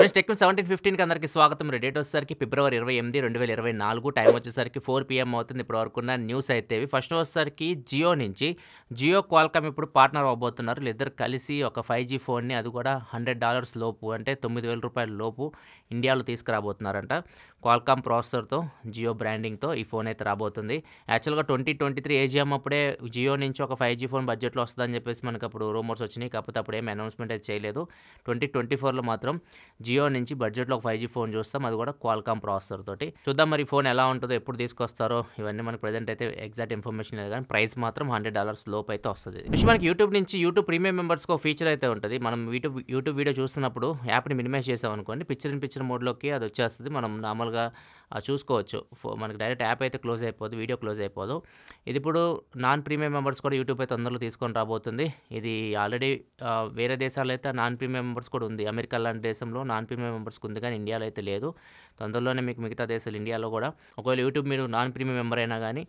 friends tech seventeen ఫిఫ్టీన్కి అందరికి స్వాగతం date వచ్చేసరికి ఫిబ్రవరి ఇరవై ఎనిమిది రెండు వేల ఇరవై నాలుగు టైం వచ్చేసరికి ఫోర్ పిఎం అవుతుంది ఇప్పుడు వరకు ఉన్న న్యూస్ అయితే ఫస్ట్ వచ్చేసరికి జియో నుంచి జియో క్వాల్కమ్ ఇప్పుడు పార్ట్నర్ అవ్వబోతున్నారు ఇద్దరు కలిసి ఒక ఫైవ్ జీ ఫోన్ని అది కూడా హండ్రెడ్ డాలర్స్ లోపు అంటే తొమ్మిది వేల రూపాయల లోపు ఇండియాలో తీసుకురాబోతున్నారంట క్వాల్కామ్ ప్రాసెసర్తో జియో బ్రాండింగ్తో ఈ ఫోన్ అయితే రాబోతుంది యాక్చువల్గా ట్వంటీ ట్వంటీ త్రీ ఏజీఎం అప్పుడే జియో నుంచి ఒక ఫైవ్ జీ ఫోన్ బడ్జెట్లో వస్తుందని చెప్పేసి మనకు అప్పుడు రూమర్స్ వచ్చినాయి కాకపోతే అప్పుడు ఏం అనౌన్స్మెంట్ అయితే చేయలేదు ట్వంటీ ట్వంటీ ఫోర్లో మాత్రం జియో నుంచి బడ్జెట్లో ఒక ఫైవ్ జీ ఫోన్ చూస్తాం అది కూడా క్వాల్కామ్ ప్రాసెసర్ తోటి చూద్దాం మరి ఫోన్ ఎలా ఉంటుందో ఎప్పుడు తీసుకొస్తారో ఇవన్నీ మనకు ప్రెజెంట్ అయితే ఎగ్జాక్ట్ ఇన్ఫర్మేషన్ లేదు కానీ ప్రైస్ మాత్రం హండ్రెడ్ డాలర్స్ లోప్ అయితే వస్తుంది విషయం మనకి యూట్యూబ్ నుంచి యూట్యూబ్ ప్రీమియం మెంబర్స్కి ఒక ఫీచర్ అయితే ఉంటుంది మనం యూట్యూబ్ యూట్యూబ్ వీడియో చూస్తున్నప్పుడు యాప్ని మినిమైజ్ చేసాం అనుకోండి పిక్చర్ ఇన్ పిక్చర్ మోడ్లోకి అది వచ్చేస్తుంది మనం నార్మల్గా చూసుకోవచ్చు మనకి డైరెక్ట్ యాప్ అయితే క్లోజ్ అయిపోదు వీడియో క్లోజ్ అయిపోదు ఇది ఇప్పుడు నాన్ ప్రీమియం మెంబర్స్ కూడా యూట్యూబ్ అయితే తొందరలో తీసుకొని రాబోతుంది ఇది ఆల్రెడీ వేరే దేశాల్లో అయితే నాన్ ప్రీమియం మెంబర్స్ కూడా ఉంది అమెరికా లాంటి దేశంలో నాన్ నాన్ ప్రీమియం మెంబర్స్కి ఉంది కానీ ఇండియాలో అయితే లేదు తొందరలోనే మీకు మిగతా దేశాలు ఇండియాలో కూడా ఒకవేళ యూట్యూబ్ మీరు నాన్ ప్రీమియం మెంబర్ అయినా కానీ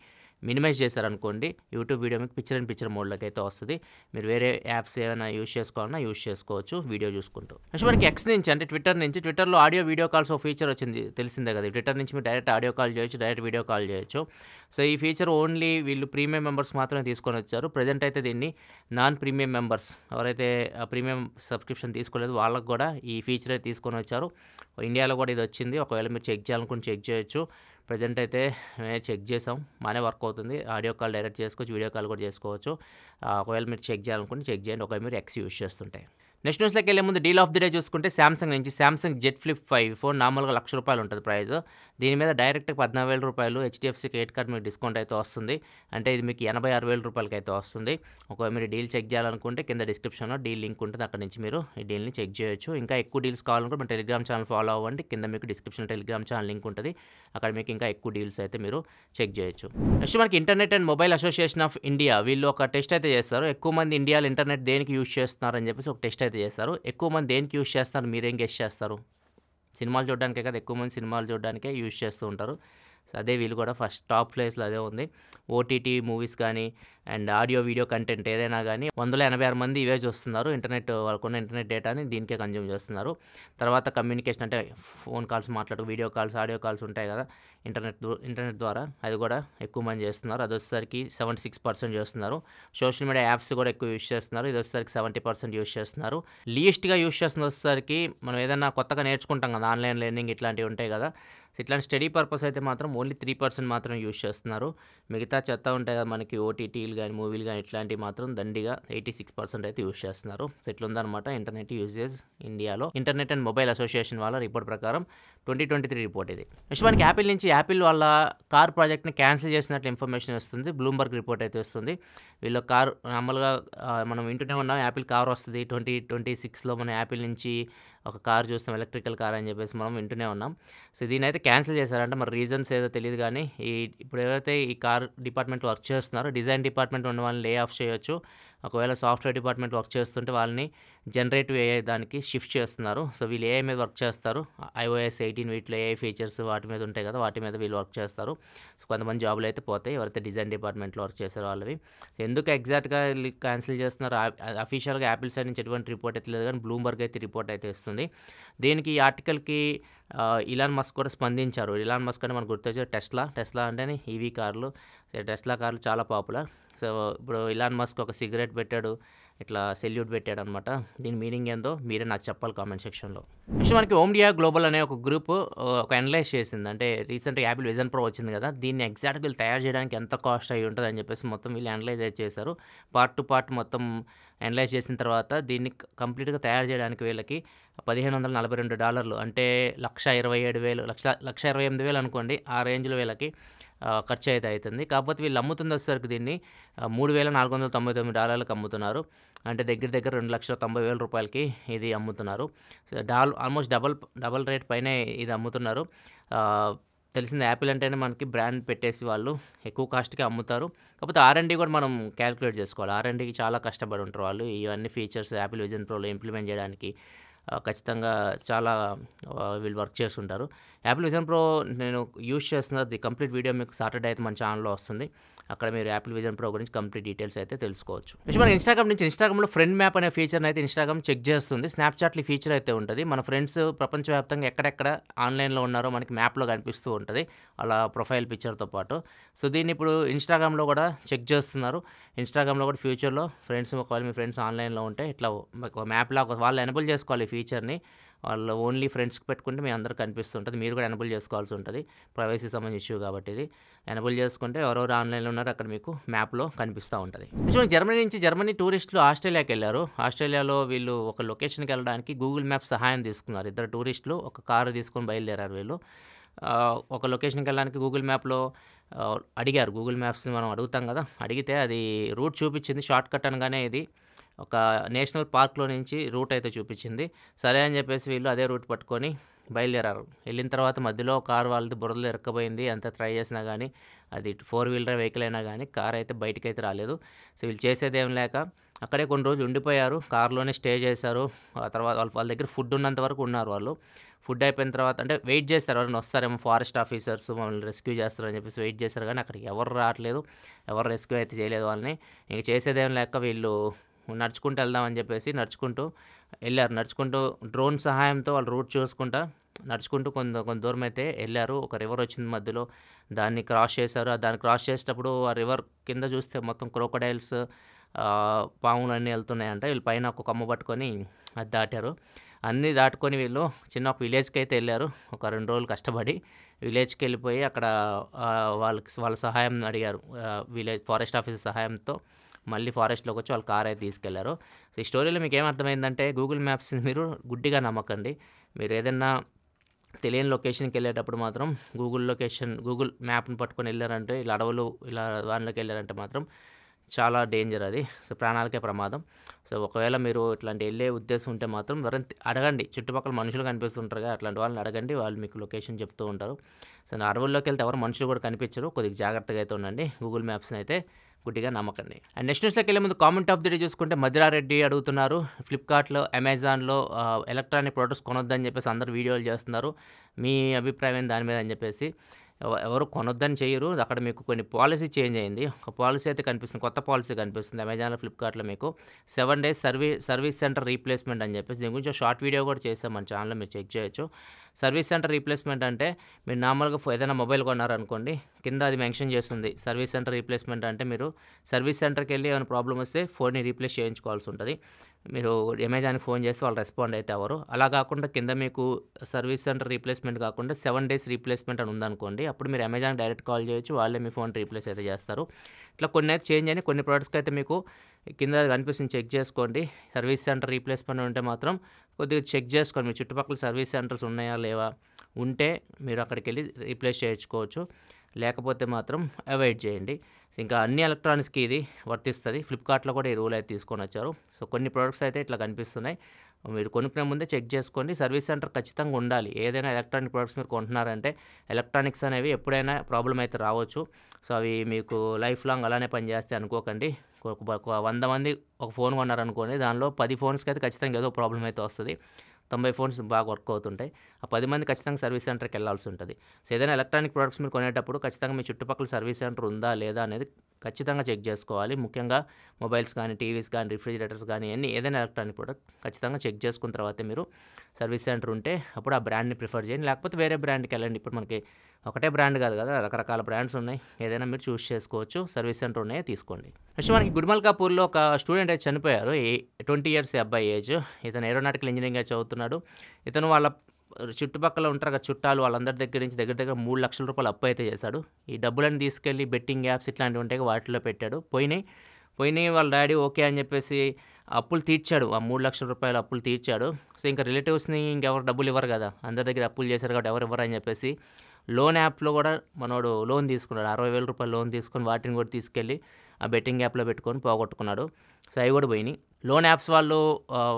మినిమైజ్ చేశారనుకోండి యూట్యూబ్ వీడియో మీకు పిక్చర్ అండ్ పిక్చర్ మోడ్లోకి అయితే వస్తుంది మీరు వేరే యాప్స్ ఏమైనా యూస్ చేసుకోవాలన్నా యూస్ చేసుకోవచ్చు వీడియో చూసుకుంటూ నెక్స్ట్ మనకి ఎక్స్ నుంచి అంటే ట్విట్టర్ నుంచి ట్విట్టర్లో ఆడియో వీడియో కాల్స్ ఫీచర్ వచ్చింది తెలిసిందే కదా ట్విట్టర్ నుంచి మీరు డైరెక్ట్ ఆడియో కాల్ చేయొచ్చు డైరెక్ట్ వీడియో కాల్ చేయొచ్చు సో ఈ ఫీచర్ ఓన్లీ వీళ్ళు ప్రీమియం మెంబర్స్ మాత్రమే తీసుకొని వచ్చారు ప్రజెంట్ అయితే దీన్ని నాన్ ప్రీమియం మెంబర్స్ ఎవరైతే ప్రీమియం సబ్స్క్రిప్షన్ తీసుకోలేదు వాళ్ళకు కూడా ఈ ఫీచర్ తీసుకొని వచ్చారు ఇండియాలో కూడా ఇది వచ్చింది ఒకవేళ మీరు చెక్ చేయాలనుకుని చెక్ చేయొచ్చు ప్రజెంట్ అయితే మేము చెక్ చేసాం మానే వర్క్ అవుతుంది ఆడియో కాల్ డైరెక్ట్ చేసుకోవచ్చు వీడియో కాల్ కూడా చేసుకోవచ్చు ఒకవేళ మీరు చెక్ చేయాలనుకుంటే చెక్ చేయండి ఒకవేళ మీరు ఎక్స్ యూస్ చేస్తుంటే నెక్స్ట్ న్యూస్లోకి వెళ్ళే ముందు డీల్ ఆఫ్ ది డే చూసుకుంటే శాంసంగ్ నుంచి Samsung Z flip five phone నార్మల్గా లక్ష రూపాయలు ఉంటుంది ప్రైస్ దీని మీద డైరెక్ట్ పద్నాలుగు వేల రూపాయలు హెచ్డిఎఫ్సి క్రెడిట్ కార్డ్ మీకు డిస్కౌంట్ అయితే వస్తుంది అంటే ఇది మీకు ఎనభై ఆరు వేల రూపాయలకి అయితే వస్తుంది ఒకవేళ మీరు డీల్ చెక్ చేయాలనుకుంటే కింద డిస్క్రిప్షన్లో డీల్ లింక్ ఉంటుంది అక్కడ నుంచి మీరు ఈ డీల్ని చెక్ చేయొచ్చు ఇంకా ఎక్కువ డీల్స్ కావాలనుకుంటే మన టెలిగ్రామ్ ఛానల్ ఫాలో అవ్వండి కింద మీకు డిస్క్రిప్షన్ టెలిగ్రామ్ ఛానల్ లింక్ ఉంటుంది అక్కడ మీకు ఇంకా ఎక్కువ డీల్స్ అయితే మీరు చెక్ చేయొచ్చు నెక్స్ట్ మనకి internet and mobile association of India వీళ్ళు ఒక టెస్ట్ అయితే చేస్తారు ఎక్కువ మంది ఇండియాలో ఇంటర్నెట్ దేనికి యూజ్ చేస్తున్నారని చెప్పేసి ఒక టెస్ట్ అయితే చేస్తారు ఎక్కువ మంది దేనికి యూజ్ చేస్తారు మీరేం గెస్ట్ చేస్తారు సినిమాలు చూడడానికే కదా ఎక్కువ మంది సినిమాలు చూడడానికే యూజ్ చేస్తూ ఉంటారు సో అదే వీళ్ళు కూడా ఫస్ట్ టాప్ ప్లేస్లో అదే ఉంది ఓటీటీ మూవీస్ కానీ అండ్ ఆడియో వీడియో కంటెంట్ ఏదైనా కానీ వందల ఎనభై ఆరు మంది ఇవే చూస్తున్నారు ఇంటర్నెట్ వాళ్ళకున్న ఇంటర్నెట్ డేటాని దీనికే కన్జ్యూమ్ చేస్తున్నారు తర్వాత కమ్యూనికేషన్ అంటే ఫోన్ కాల్స్ మాట్లాడు వీడియో కాల్స్ ఆడియో కాల్స్ ఉంటాయి కదా ఇంటర్నెట్ ఇంటర్నెట్ ద్వారా అది కూడా ఎక్కువ మంది చేస్తున్నారు అది వచ్చేసరికి సెవెంటీ సిక్స్ పర్సెంట్ చేస్తున్నారు సోషల్ మీడియా యాప్స్ కూడా ఎక్కువ యూస్ చేస్తున్నారు ఇది వచ్చేసరికి సెవెంటీ పర్సెంట్ యూస్ చేస్తున్నారు లీస్ట్గా యూస్ చేస్తున్న వచ్చేసరికి మనం ఏదైనా కొత్తగా నేర్చుకుంటాం కదా ఆన్లైన్ లెర్నింగ్ ఇట్లాంటివి ఉంటాయి కదా ఇట్లాంటి స్టడీ పర్పస్ అయితే మాత్రం ఓన్లీ త్రీ పర్సెంట్ మాత్రం యూస్ చేస్తున్నారు మిగతా చెత్త ఉంటాయి కదా మనకి ఓటీటీ సీరియల్ కానీ మూవీలు కానీ ఇట్లాంటివి మాత్రం దండిగా ఎయిటీ సిక్స్ పర్సెంట్ అయితే యూజ్ చేస్తున్నారు సెట్లు ఉందన్నమాట ఇంటర్నెట్ యూజేజ్ ఇండియాలో ఇంటర్నెట్ అండ్ మొబైల్ అసోసియేషన్ వాళ్ళ రిపోర్ట్ ప్రకారం ట్వంటీ ట్వంటీ త్రీ రిపోర్ట్ ఇది నెక్స్ట్ మనకి యాపిల్ నుంచి యాపిల్ వాళ్ళ కార్ ప్రాజెక్ట్ని క్యాన్సిల్ చేసినట్లు ఇన్ఫర్మేషన్ వస్తుంది బ్లూంబర్గ్ రిపోర్ట్ అయితే వస్తుంది వీళ్ళ కార్ నార్మల్గా మనం వింటూనే ఉన్నాం యాపిల్ కార్ వస్తుంది ట్వంటీ ట్వంటీ సిక్స్లో మన యాపిల్ నుంచి ఒక కార్ చూస్తాం ఎలక్ట్రికల్ కార్ అని చెప్పేసి మనం వింటూనే ఉన్నాం సో దీని అయితే క్యాన్సిల్ చేశారంట మరి రీజన్స్ ఏదో తెలియదు కానీ ఈ ఇప్పుడు ఎవరైతే ఈ కార్ డిపార్ట్మెంట్ వర్క్ చేస్తున్నారో డిజైన్ డిపార్ట్మెంట్ ఉన్న వాళ్ళని లే ఆఫ్ చేయొచ్చు ఒకవేళ సాఫ్ట్వేర్ డిపార్ట్మెంట్ వర్క్ చేస్తుంటే వాళ్ళని జనరేటివ్ ఏఐ దానికి షిఫ్ట్ చేస్తున్నారు సో వీళ్ళు ఏఐ మీద వర్క్ చేస్తారు ఐఓఎస్ ఎయిటీన్ వీటిలో ఏఐ ఫీచర్స్ వాటి మీద ఉంటాయి కదా వాటి మీద వీళ్ళు వర్క్ చేస్తారు సో కొంతమంది జాబులు అయితే పోతాయి ఎవరైతే డిజైన్ డిపార్ట్మెంట్లో వర్క్ చేశారో వాళ్ళవి ఎందుకు ఎగ్జాక్ట్గా క్యాన్సిల్ చేస్తున్నారు అఫీషియల్గా యాపిల్ సైడ్ నుంచి ఎటువంటి రిపోర్ట్ అయితే లేదు కానీ బ్లూంబర్గ్ అయితే రిపోర్ట్ అయితే ఇస్తుంది దీనికి ఈ ఆర్టికల్కి ఇలాన్ మస్క్ కూడా స్పందించారు ఇలాన్ మస్క్ అంటే మనకు గుర్తొచ్చారు టెస్లా టెస్లా అంటేనే ఈవీ కార్లు టెస్లా కార్లు చాలా పాపులర్ సో ఇప్పుడు ఇలాన్ మస్క్ ఒక సిగరెట్ పెట్టాడు ఇట్లా సెల్యూట్ పెట్టాడు అనమాట దీని మీనింగ్ ఏందో మీరే నాకు చెప్పాలి కామెంట్ సెక్షన్లో నెక్స్ట్ మనకి ఓమ్డియా గ్లోబల్ అనే ఒక గ్రూప్ ఒక అనలైజ్ చేసింది అంటే రీసెంట్గా యాపిల్ విజన్ ప్రో వచ్చింది కదా దీన్ని ఎగ్జాక్ట్గా వీళ్ళు తయారు చేయడానికి ఎంత కాస్ట్ అయ్యి ఉంటుంది అని చెప్పేసి మొత్తం వీళ్ళు అనలైజ్ చేశారు పార్ట్ టు పార్ట్ మొత్తం అనలైజ్ చేసిన తర్వాత దీన్ని కంప్లీట్గా తయారు చేయడానికి వీళ్ళకి పదిహేను వందల నలభై రెండు డాలర్లు అంటే లక్ష ఇరవై ఏడు వేలు లక్ష లక్ష ఇరవై ఎనిమిది వేలు అనుకోండి ఆ రేంజ్లో వీళ్ళకి ఖర్చు అయితే అవుతుంది కాకపోతే వీళ్ళు అమ్ముతుంది వచ్చేసరికి దీన్ని మూడు వేల నాలుగు వందల తొంభై తొమ్మిది డాలర్లకు అమ్ముతున్నారు అంటే దగ్గర దగ్గర రెండు లక్షల తొంభై వేల రూపాయలకి ఇది అమ్ముతున్నారు డాల్ ఆల్మోస్ట్ డబల్ డబల్ రేట్ పైనే ఇది అమ్ముతున్నారు తెలిసింది యాపిల్ అంటేనే మనకి బ్రాండ్ పెట్టేసి వాళ్ళు ఎక్కువ కాస్ట్కి అమ్ముతారు కాకపోతే ఆర్ఎండి కూడా మనం క్యాలిక్యులేట్ చేసుకోవాలి ఆర్ఎండికి చాలా కష్టపడి ఉంటారు వాళ్ళు ఇవన్నీ ఫీచర్స్ యాపిల్ విజన్ ప్రోలో ఇంప్లిమెంట్ చేయడానికి ఖచ్చితంగా చాలా వీళ్ళు వర్క్ చేస్తుంటారు యాపిల్ విజన్ ప్రో నేను యూజ్ చేస్తున్నది కంప్లీట్ వీడియో మీకు సాటర్డే అయితే మన ఛానల్లో వస్తుంది అక్కడ మీరు యాపిల్ విజన్ ప్రో గురించి కంప్లీట్ డీటెయిల్స్ అయితే తెలుసుకోవచ్చు మన ఇన్స్టాగ్రామ్ నుంచి ఇన్స్టాగ్రామ్లో ఫ్రెండ్ మ్యాప్ అనే ఫీచర్ని అయితే ఇన్స్టాగ్రామ్ చెక్ చేస్తుంది స్నాప్చాట్లు ఫీచర్ అయితే ఉంటుంది మన ఫ్రెండ్స్ ప్రపంచవ్యాప్తంగా ఎక్కడెక్కడ ఆన్లైన్లో ఉన్నారో మనకి మ్యాప్లో కనిపిస్తూ ఉంటుంది అలా ప్రొఫైల్ పిక్చర్తో పాటు సో దీన్ని ఇప్పుడు ఇన్స్టాగ్రామ్లో కూడా చెక్ చేస్తున్నారు ఇన్స్టాగ్రామ్లో కూడా ఫ్యూచర్లో ఫ్రెండ్స్ ఒకవేళ మీ ఫ్రెండ్స్ ఆన్లైన్లో ఉంటే ఇట్లా మ్యాప్లో వాళ్ళు ఎనబుల్ చేసుకోవాలి ఈ ఫీచర్ని వాళ్ళు ఓన్లీ ఫ్రెండ్స్కి పెట్టుకుంటే మీ అందరికి కనిపిస్తుంటుంది మీరు కూడా ఎనబుల్ చేసుకోవాల్సి ఉంటుంది ప్రైవసీ సంబంధించి ఇష్యూ కాబట్టి ఇది ఎనబుల్ చేసుకుంటే ఎవరెవరు ఆన్లైన్లో ఉన్నారో అక్కడ మీకు మ్యాప్లో కనిపిస్తూ ఉంటుంది నిజం జర్మనీ నుంచి జర్మనీ టూరిస్టులు ఆస్ట్రేలియాకి వెళ్ళారు ఆస్ట్రేలియాలో వీళ్ళు ఒక లొకేషన్కి వెళ్ళడానికి గూగుల్ మ్యాప్ సహాయం తీసుకున్నారు ఇద్దరు టూరిస్టులు ఒక కారు తీసుకొని బయలుదేరారు వీళ్ళు ఒక లొకేషన్కి వెళ్ళడానికి గూగుల్ మ్యాప్లో అడిగారు గూగుల్ మ్యాప్స్ని మనం అడుగుతాం కదా అడిగితే అది రూట్ చూపించింది షార్ట్ కట్ అనగానే ఇది ఒక నేషనల్ పార్క్లో నుంచి రూట్ అయితే చూపించింది సరే అని చెప్పేసి వీళ్ళు అదే రూట్ పట్టుకొని బయలుదేరారు వెళ్ళిన తర్వాత మధ్యలో కార్ వాళ్ళది బురదలో ఇరక్కపోయింది ఎంత ట్రై చేసినా కానీ అది ఫోర్ వీలర్ వెహికల్ అయినా కానీ కార్ అయితే బయటకు అయితే రాలేదు సో వీళ్ళు ఏం లేక అక్కడే కొన్ని రోజులు ఉండిపోయారు కార్లోనే స్టే చేశారు ఆ తర్వాత వాళ్ళ వాళ్ళ దగ్గర ఫుడ్ ఉన్నంత వరకు ఉన్నారు వాళ్ళు ఫుడ్ అయిపోయిన తర్వాత అంటే వెయిట్ చేస్తారు ఎవరైనా వస్తారేమో ఫారెస్ట్ ఆఫీసర్స్ మమ్మల్ని రెస్క్యూ చేస్తారని చెప్పేసి వెయిట్ చేస్తారు కానీ అక్కడికి ఎవరు రావట్లేదు ఎవరు రెస్క్యూ అయితే చేయలేదు వాళ్ళని ఇంక చేసేదేం లేక వీళ్ళు నడుచుకుంటూ వెళ్దామని చెప్పేసి నడుచుకుంటూ వెళ్ళారు నడుచుకుంటూ డ్రోన్ సహాయంతో వాళ్ళు రూట్ చూసుకుంటా నడుచుకుంటూ కొంత కొంత దూరం అయితే వెళ్ళారు ఒక రివర్ వచ్చింది మధ్యలో దాన్ని క్రాస్ చేశారు దాన్ని క్రాస్ చేసేటప్పుడు ఆ రివర్ కింద చూస్తే మొత్తం క్రోకడైల్స్ పాములు అన్నీ వెళ్తున్నాయంట వీళ్ళు పైన ఒక కమ్మ పట్టుకొని అది దాటారు అన్నీ దాటుకొని వీళ్ళు చిన్న ఒక విలేజ్కి అయితే వెళ్ళారు ఒక రెండు రోజులు కష్టపడి విలేజ్కి వెళ్ళిపోయి అక్కడ వాళ్ళకి వాళ్ళ సహాయం అడిగారు విలేజ్ ఫారెస్ట్ ఆఫీస్ సహాయంతో మళ్ళీ ఫారెస్ట్లోకి వచ్చి వాళ్ళు కార్ అయితే తీసుకెళ్లారు సో ఈ స్టోరీలో మీకు ఏమర్థమైందంటే గూగుల్ మ్యాప్స్ మీరు గుడ్డిగా నమ్మకండి మీరు ఏదైనా తెలియని లొకేషన్కి వెళ్ళేటప్పుడు మాత్రం గూగుల్ లొకేషన్ గూగుల్ మ్యాప్ని పట్టుకొని వెళ్ళారంటే ఇలా అడవులు ఇలా దానిలోకి వెళ్ళారంటే మాత్రం చాలా డేంజర్ అది సో ప్రాణాలకే ప్రమాదం సో ఒకవేళ మీరు ఇట్లాంటి వెళ్ళే ఉద్దేశం ఉంటే మాత్రం ఎవరైనా అడగండి చుట్టుపక్కల మనుషులు కనిపిస్తుంటారు కదా అట్లాంటి వాళ్ళని అడగండి వాళ్ళు మీకు లొకేషన్ చెప్తూ ఉంటారు సో అడవుల్లోకి వెళ్తే ఎవరు మనుషులు కూడా కనిపించరు కొద్దిగా జాగ్రత్తగా అయితే ఉండండి గూగుల్ మ్యాప్స్ని అయితే గుడ్డిగా నమ్మకండి అండ్ నెక్స్ట్ న్యూస్లోకి వెళ్ళే ముందు కామెంట్ ఆఫ్ ది డే చూసుకుంటే మధురారెడ్డి అడుగుతున్నారు ఫ్లిప్కార్ట్లో అమెజాన్లో ఎలక్ట్రానిక్ ప్రొడక్ట్స్ కొనొద్దని చెప్పేసి అందరు వీడియోలు చేస్తున్నారు మీ అభిప్రాయం దాని మీద అని చెప్పేసి ఎవరు కొనొద్దని చేయరు అక్కడ మీకు కొన్ని పాలసీ చేంజ్ అయింది ఒక పాలసీ అయితే కనిపిస్తుంది కొత్త పాలసీ కనిపిస్తుంది అమెజాన్లో ఫ్లిప్కార్ట్లో మీకు seven days service service centre replacement అని చెప్పేసి దీని గురించి షార్ట్ వీడియో కూడా చేసాం మన ఛానల్లో మీరు చెక్ చేయొచ్చు సర్వీస్ సెంటర్ రీప్లేస్మెంట్ అంటే మీరు నార్మల్గా ఏదైనా మొబైల్ కొన్నారనుకోండి కింద అది మెన్షన్ చేస్తుంది సర్వీస్ సెంటర్ రీప్లేస్మెంట్ అంటే మీరు సర్వీస్ సెంటర్కి వెళ్ళి ఏమైనా ప్రాబ్లం వస్తే ఫోన్ని రీప్లేస్ చేయించుకోవాల్సి ఉంటుంది మీరు అమెజాన్కి ఫోన్ చేస్తే వాళ్ళు రెస్పాండ్ అయితే ఎవరు అలా కాకుండా కింద మీకు సర్వీస్ సెంటర్ రీప్లేస్మెంట్ కాకుండా సెవెన్ డేస్ రీప్లేస్మెంట్ అని ఉందనుకోండి అప్పుడు మీరు అమెజాన్ డైరెక్ట్ కాల్ చేయొచ్చు వాళ్ళే మీ ఫోన్ రీప్లేస్ అయితే చేస్తారు ఇట్లా కొన్ని అయితే చేంజ్ అయినాయి కొన్ని ప్రోడక్ట్స్కి అయితే మీకు కింద కనిపిస్తుంది చెక్ చేసుకోండి సర్వీస్ సెంటర్ రీప్లేస్మెంట్ ఉంటే మాత్రం కొద్దిగా చెక్ చేసుకోండి మీ చుట్టుపక్కల సర్వీస్ సెంటర్స్ ఉన్నాయా లేవా ఉంటే మీరు అక్కడికి వెళ్ళి రీప్లేస్ చేయించుకోవచ్చు లేకపోతే మాత్రం అవాయిడ్ చేయండి ఇంకా అన్ని ఎలక్ట్రానిక్స్కి ఇది వర్తిస్తుంది ఫ్లిప్కార్ట్లో కూడా ఈ రూల్ అయితే తీసుకొని వచ్చారు సో కొన్ని ప్రోడక్ట్స్ అయితే ఇట్లా కనిపిస్తున్నాయి మీరు కొనుక్కునే ముందే చెక్ చేసుకోండి సర్వీస్ సెంటర్ ఖచ్చితంగా ఉండాలి ఏదైనా ఎలక్ట్రానిక్ ప్రొడక్ట్స్ మీరు కొంటున్నారంటే ఎలక్ట్రానిక్స్ అనేవి ఎప్పుడైనా ప్రాబ్లం అయితే రావచ్చు సో అవి మీకు లైఫ్ లాంగ్ అలానే పనిచేస్తే అనుకోకండి వంద మంది ఒక ఫోన్ కొన్నారనుకోండి దానిలో పది ఫోన్స్కి అయితే ఖచ్చితంగా ఏదో ప్రాబ్లం అయితే వస్తుంది తొంభై ఫోన్స్ బాగా వర్క్ అవుతుంటాయి ఆ పది మంది ఖచ్చితంగా సర్వీస్ సెంటర్కి వెళ్లాల్సి ఉంటుంది సో ఏదైనా ఎలక్ట్రానిక్ ప్రొడక్ట్స్ మీరు కొనేటప్పుడు ఖచ్చితంగా మీ చుట్టుపక్కల సర్వీస్ సెంటర్ ఉందా లేదా అనేది ఖచ్చితంగా చెక్ చేసుకోవాలి ముఖ్యంగా మొబైల్స్ కానీ టీవీస్ కానీ రిఫ్రిజిరేటర్స్ కానీ అన్ని ఏదైనా ఎలక్ట్రానిక్ ప్రొడక్ట్ ఖచ్చితంగా చెక్ చేసుకున్న తర్వాత మీరు సర్వీస్ సెంటర్ ఉంటే అప్పుడు ఆ బ్రాండ్ని ప్రిఫర్ చేయండి లేకపోతే వేరే బ్రాండ్కి వెళ్ళండి ఇప్పుడు మనకి ఒకటే బ్రాండ్ కాదు కదా రకరకాల బ్రాండ్స్ ఉన్నాయి ఏదైనా మీరు చూస్ చేసుకోవచ్చు సర్వీస్ సెంటర్ ఉన్నాయో తీసుకోండి నెక్స్ట్ మనకి గుడిమల్కాపూర్లో ఒక స్టూడెంట్ అయితే చనిపోయారు ట్వంటీ ఇయర్స్ అబ్బాయి ఏజ్ ఇతను ఏరోనాటికల్ ఇంజనీరింగ్ చదువుతున్నాడు ఇతను వాళ్ళ చుట్టుపక్కల ఉంటారు కదా చుట్టాలు వాళ్ళందరి దగ్గర నుంచి దగ్గర దగ్గర మూడు లక్షల రూపాయలు అప్పు అయితే చేశాడు ఈ డబ్బులను తీసుకెళ్ళి బెట్టింగ్ యాప్స్ ఇట్లాంటివి ఉంటాయి వాటిలో పెట్టాడు పోయినాయి పోయినాయి వాళ్ళ డాడీ ఓకే అని చెప్పేసి అప్పులు తీర్చాడు ఆ మూడు లక్షల రూపాయలు అప్పులు తీర్చాడు సో ఇంకా రిలేటివ్స్ని ఇంకెవరు డబ్బులు ఇవ్వరు కదా అందరి దగ్గర అప్పులు చేశారు కాబట్టి ఎవరు ఇవ్వరు అని చెప్పేసి లోన్ యాప్లో కూడా మనోడు లోన్ తీసుకున్నాడు అరవై వేల రూపాయలు లోన్ తీసుకొని వాటిని కూడా తీసుకెళ్ళి ఆ బెట్టింగ్ యాప్లో పెట్టుకొని పోగొట్టుకున్నాడు సో అవి కూడా పోయినాయి లోన్ యాప్స్ వాళ్ళు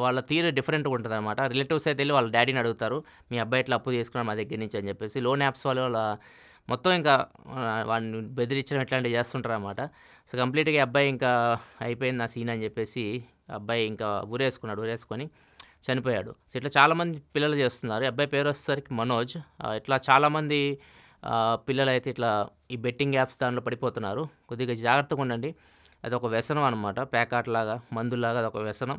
వాళ్ళ తీరు డిఫరెంట్గా ఉంటుంది అనమాట రిలేటివ్స్ అయితే వెళ్ళి వాళ్ళ డాడీని అడుగుతారు మీ అబ్బాయి ఇట్లా అప్పు తీసుకున్నాడు మా దగ్గర నుంచి అని చెప్పేసి లోన్ యాప్స్ వాళ్ళు వాళ్ళ మొత్తం ఇంకా వాడిని బెదిరించడం ఎట్లాంటివి చేస్తుంటారు అనమాట సో కంప్లీట్గా అబ్బాయి ఇంకా అయిపోయింది నా సీన్ అని చెప్పేసి అబ్బాయి ఇంకా ఊరేసుకున్నాడు ఊరేసుకొని చనిపోయాడు సో ఇట్లా చాలామంది పిల్లలు చేస్తున్నారు అబ్బాయి పేరు వచ్చేసరికి మనోజ్ ఇట్లా చాలామంది పిల్లలు అయితే ఇట్లా ఈ బెట్టింగ్ యాప్స్ దానిలో పడిపోతున్నారు కొద్దిగా జాగ్రత్తగా ఉండండి అదొక వ్యసనం అనమాట ప్యాకాట్లాగా మందులాగా అదొక వ్యసనం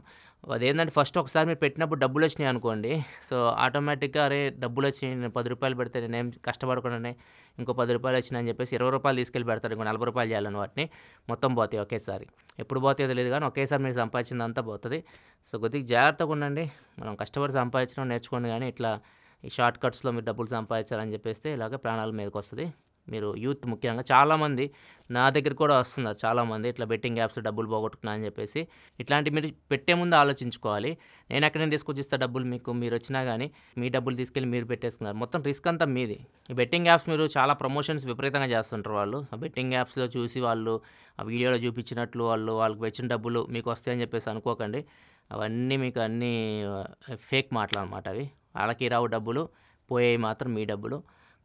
అదేంటంటే ఫస్ట్ ఒకసారి మీరు పెట్టినప్పుడు డబ్బులు వచ్చినాయి అనుకోండి సో ఆటోమేటిక్గా అరే డబ్బులు వచ్చినాయి నేను పది రూపాయలు పెడితే నేనేం కష్టపడకుండానే ఇంకో పది రూపాయలు వచ్చినాయని చెప్పేసి ఇరవై రూపాయలు తీసుకెళ్ళి పెడతారు ఇంకో నలభై రూపాయలు చేయాలని వాటిని మొత్తం పోతాయి ఒకేసారి ఎప్పుడు పోతాయో తెలియదు కానీ ఒకేసారి మీరు సంపాదించిందంతా పోతుంది సో కొద్దిగా జాగ్రత్తగా ఉండండి మనం కష్టపడి సంపాదించడం నేర్చుకోండి కానీ ఇట్లా ఈ షార్ట్ కట్స్లో మీరు డబ్బులు సంపాదించాలని చెప్పేస్తే ఇలాగ ప్రాణాల మీదకి వస్తుంది మీరు యూత్ ముఖ్యంగా చాలామంది నా దగ్గర కూడా వస్తున్నారు చాలామంది ఇట్లా బెట్టింగ్ యాప్స్ డబ్బులు పోగొట్టుకున్నా అని చెప్పేసి ఇట్లాంటి మీరు పెట్టే ముందు ఆలోచించుకోవాలి నేను ఎక్కడైనా తీసుకొచ్చిస్తా డబ్బులు మీకు మీరు వచ్చినా కానీ మీ డబ్బులు తీసుకెళ్ళి మీరు పెట్టేస్తున్నారు మొత్తం రిస్క్ అంతా మీది ఈ బెట్టింగ్ యాప్స్ మీరు చాలా ప్రమోషన్స్ విపరీతంగా చేస్తుంటారు వాళ్ళు ఆ బెట్టింగ్ యాప్స్లో చూసి వాళ్ళు ఆ వీడియోలో చూపించినట్లు వాళ్ళు వాళ్ళకి వచ్చిన డబ్బులు మీకు వస్తాయని చెప్పేసి అనుకోకండి అవన్నీ మీకు అన్నీ ఫేక్ మాటలు అనమాట అవి వాళ్ళకి రావు డబ్బులు పోయేవి మాత్రం మీ డబ్బులు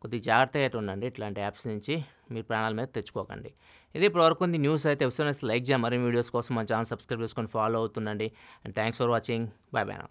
కొద్దిగా జాగ్రత్తగా ఉండండి ఇట్లాంటి యాప్స్ నుంచి మీరు ప్రాణాల మీద తెచ్చుకోకండి ఇది ఇప్పటివరకు ఉంది న్యూస్ అయితే ఎపిసోడ్ లైక్ చేయాలి మరిన్ని వీడియోస్ కోసం మా ఛానల్ సబ్స్క్రైబ్ చేసుకొని ఫాలో అవుతుండండి and thanks for watching bye bye